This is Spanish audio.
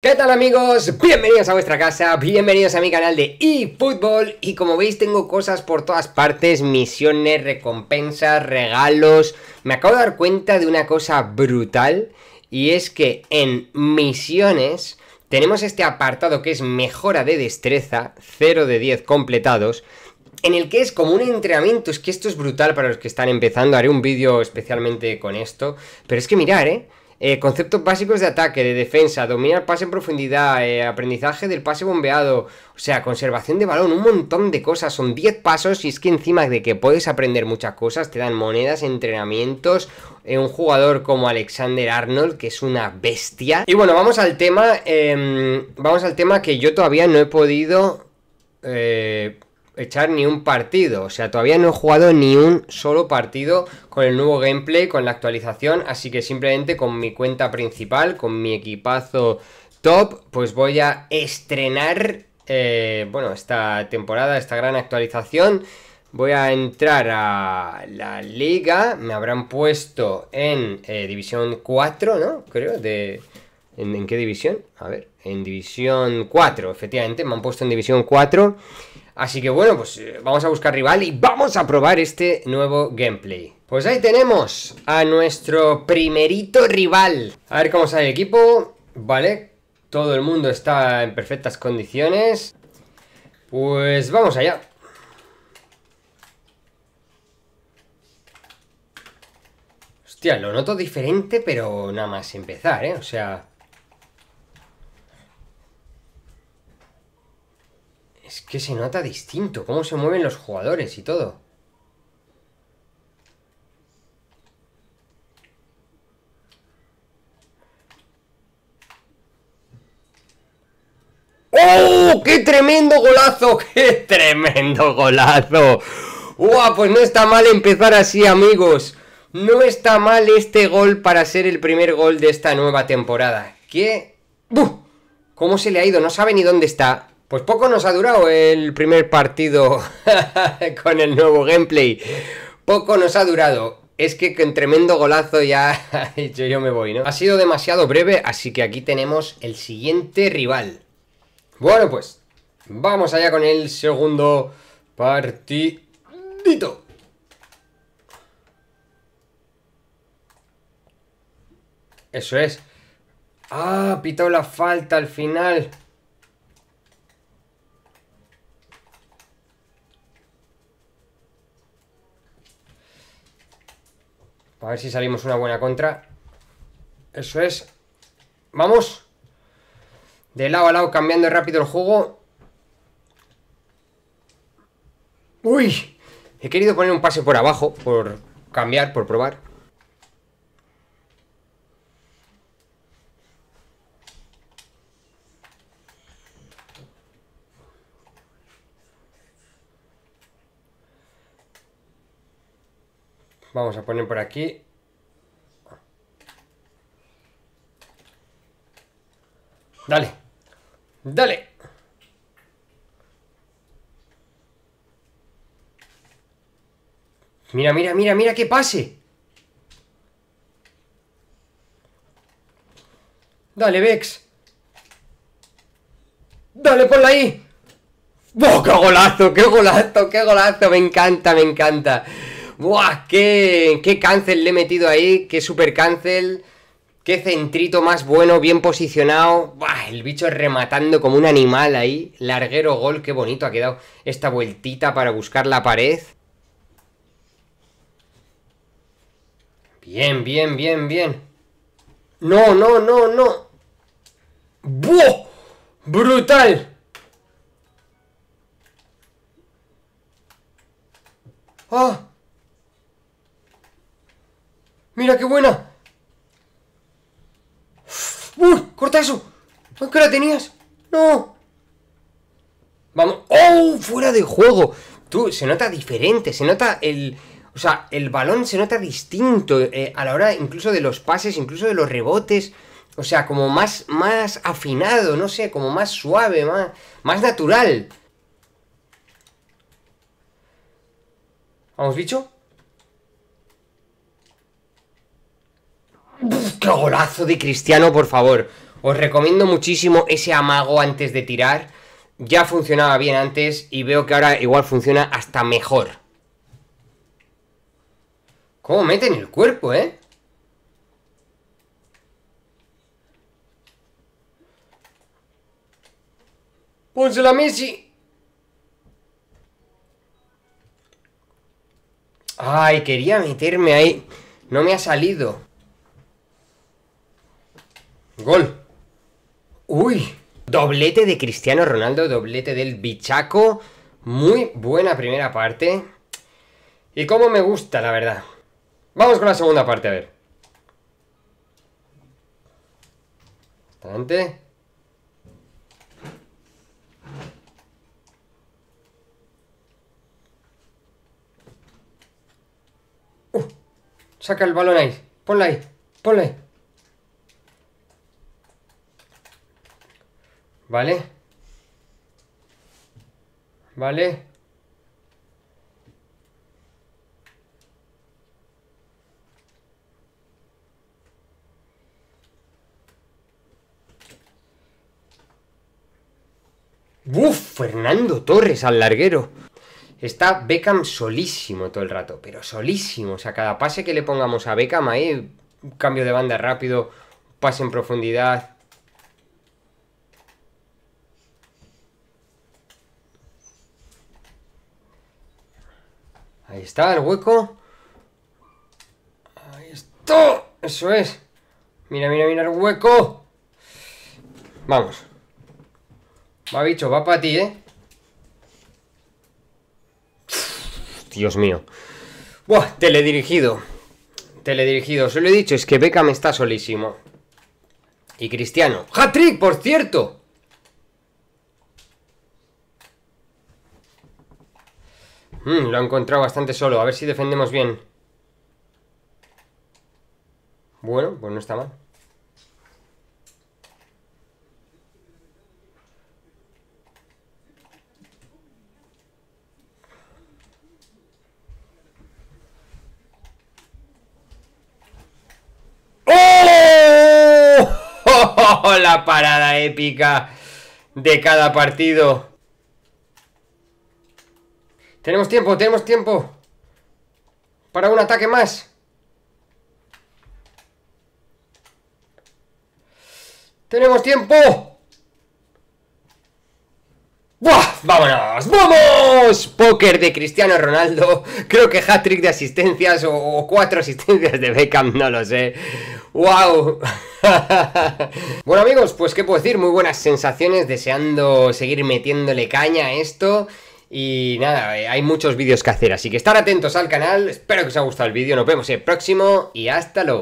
¿Qué tal amigos? Bienvenidos a vuestra casa, bienvenidos a mi canal de eFootball y como veis tengo cosas por todas partes, misiones, recompensas, regalos... Me acabo de dar cuenta de una cosa brutal y es que en misiones tenemos este apartado que es mejora de destreza, 0 de 10 completados... En el que es como un entrenamiento, es que esto es brutal para los que están empezando, haré un vídeo especialmente con esto, pero es que mirar, ¿eh? Eh, conceptos básicos de ataque, de defensa, dominar pase en profundidad, eh, aprendizaje del pase bombeado, o sea, conservación de balón, un montón de cosas. Son 10 pasos y es que encima de que puedes aprender muchas cosas, te dan monedas, entrenamientos, eh, un jugador como Alexander Arnold, que es una bestia. Y bueno, vamos al tema, em, vamos al tema que yo todavía no he podido... Eh, echar ni un partido. O sea, todavía no he jugado ni un solo partido con el nuevo gameplay, con la actualización. Así que simplemente con mi cuenta principal, con mi equipazo top, pues voy a estrenar, eh, bueno, esta temporada, esta gran actualización. Voy a entrar a la liga, me habrán puesto en eh, división 4, ¿no? Creo, de... ¿En, ¿En qué división? A ver, en división 4, efectivamente, me han puesto en división 4. Así que bueno, pues eh, vamos a buscar rival y vamos a probar este nuevo gameplay. Pues ahí tenemos a nuestro primerito rival. A ver cómo sale el equipo. Vale, todo el mundo está en perfectas condiciones. Pues vamos allá. Hostia, lo noto diferente, pero nada más empezar, ¿eh? O sea, Es que se nota distinto cómo se mueven los jugadores y todo. ¡Oh! ¡Qué tremendo golazo! ¡Qué tremendo golazo! ¡Uah! Pues no está mal empezar así, amigos. No está mal este gol para ser el primer gol de esta nueva temporada. ¿Qué? ¡Buf! ¿Cómo se le ha ido? No sabe ni dónde está. Pues poco nos ha durado el primer partido con el nuevo gameplay. Poco nos ha durado. Es que con tremendo golazo ya yo, me voy, ¿no? Ha sido demasiado breve, así que aquí tenemos el siguiente rival. Bueno, pues vamos allá con el segundo partidito. Eso es. Ah, pitó la falta al final. A ver si salimos una buena contra. Eso es. Vamos. De lado a lado, cambiando rápido el juego. ¡Uy! He querido poner un pase por abajo, por cambiar, por probar. Vamos a poner por aquí. Dale. Dale. Mira, mira, mira, mira que pase. Dale, Vex. Dale, ponla ahí. ¡Oh, qué golazo, qué golazo, qué golazo! Me encanta, me encanta. ¡Buah! ¡Qué, qué cancel le he metido ahí! ¡Qué super cancel! ¡Qué centrito más bueno, bien posicionado! ¡Buah! El bicho rematando como un animal ahí. Larguero gol, qué bonito ha quedado esta vueltita para buscar la pared. Bien, bien, bien, bien. No, no, no, no. ¡Buah! ¡Brutal! ¡Ah! ¡Mira qué buena! ¡Uy! eso. ¿Por ¿Qué la tenías? ¡No! Vamos. ¡Oh! ¡Fuera de juego! Tú, se nota diferente, se nota el... O sea, el balón se nota distinto eh, a la hora incluso de los pases, incluso de los rebotes. O sea, como más, más afinado, no sé, como más suave, más, más natural. Vamos, bicho. golazo de Cristiano, por favor! Os recomiendo muchísimo ese amago antes de tirar. Ya funcionaba bien antes y veo que ahora igual funciona hasta mejor. ¿Cómo meten el cuerpo, eh? ¡Pónsela Messi! Ay, quería meterme ahí. No me ha salido. Gol. Uy. Doblete de Cristiano Ronaldo, doblete del Bichaco. Muy buena primera parte. Y como me gusta, la verdad. Vamos con la segunda parte, a ver. Bastante. Uh, saca el balón ahí. ponle ahí. ponle. ahí. ¿Vale? ¿Vale? ¡Uf! Fernando Torres al larguero. Está Beckham solísimo todo el rato, pero solísimo. O sea, cada pase que le pongamos a Beckham ahí, un cambio de banda rápido, pase en profundidad, está el hueco. Ahí está. Eso es. Mira, mira, mira el hueco. Vamos. Va, bicho, va para ti, ¿eh? Dios mío. Buah, teledirigido. Teledirigido. Se lo he dicho, es que me está solísimo. Y Cristiano. ¡Hat-trick, por cierto! Mm, lo ha encontrado bastante solo. A ver si defendemos bien. Bueno, pues no está mal. ¡Oh! ¡La parada épica de cada partido! Tenemos tiempo, tenemos tiempo. Para un ataque más. Tenemos tiempo. ¡Buah! ¡Vámonos! ¡Vamos! ¡Poker de Cristiano Ronaldo. Creo que hat-trick de asistencias o, cuatro asistencias de Beckham, no lo sé. ¡Wow! bueno amigos, pues qué puedo decir, muy buenas sensaciones, deseando seguir metiéndole caña a esto. Y nada, eh, hay muchos vídeos que hacer, así que estar atentos al canal. Espero que os haya gustado el vídeo. Nos vemos el próximo y hasta luego.